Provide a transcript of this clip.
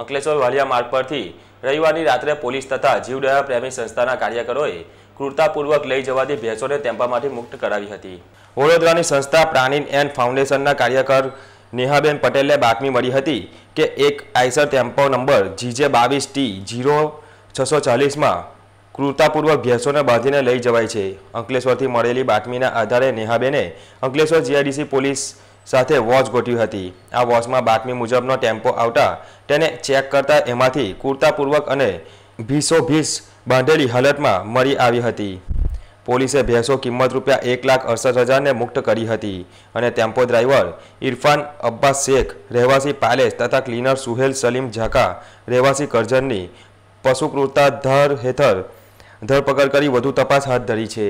અંકલેશ્વર વાલિયા માર્ગ પરથી રવિવારની રાત્રે પોલીસ તથા જીવદયા પ્રેમી સંસ્થાના કાર્યકરોએ ક્રૂરતાપૂર્વક લઈ જવાથી ભેંસોને ટેમ્પામાંથી મુક્ત કરાવી હતી વડોદરાની સંસ્થા પ્રાણીન એન્ડ ફાઉન્ડેશનના કાર્યકર નેહાબેન પટેલને બાતમી મળી હતી કે એક આઈસર ટેમ્પો નંબર જીજે બાવીસ ટી જીરો છસો ચાલીસમાં ક્રૂરતાપૂર્વક ભેંસોને બાંધીને લઈ જવાય છે અંકલેશ્વરથી મળેલી બાતમીના આધારે નેહાબેને અંકલેશ્વર જીઆઈડીસી પોલીસ સાથે વોચ ગોઠવી હતી આ વોચમાં બાતમી મુજબનો ટેમ્પો આવતા તેને ચેક કરતા એમાંથી કુર્તાપૂર્વક અને ભીસો ભીસ બાંધેલી હાલતમાં મળી આવી હતી પોલીસે ભેંસો કિંમત રૂપિયા એક લાખ અડસઠ હજારને મુક્ત કરી હતી અને ટેમ્પો ડ્રાઈવર ઇરફાન અબ્બાસ શેખ રહેવાસી પાલેસ તથા ક્લીનર સુહેલ સલીમ ઝાકા રહેવાસી કરજણની પશુકૃતાધાર હેઠળ ધરપકડ કરી વધુ તપાસ હાથ ધરી છે